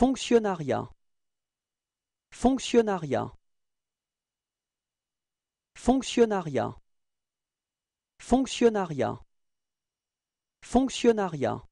Fonctionnariat Fonctionnariat Fonctionnariat Fonctionnariat Fonctionnariat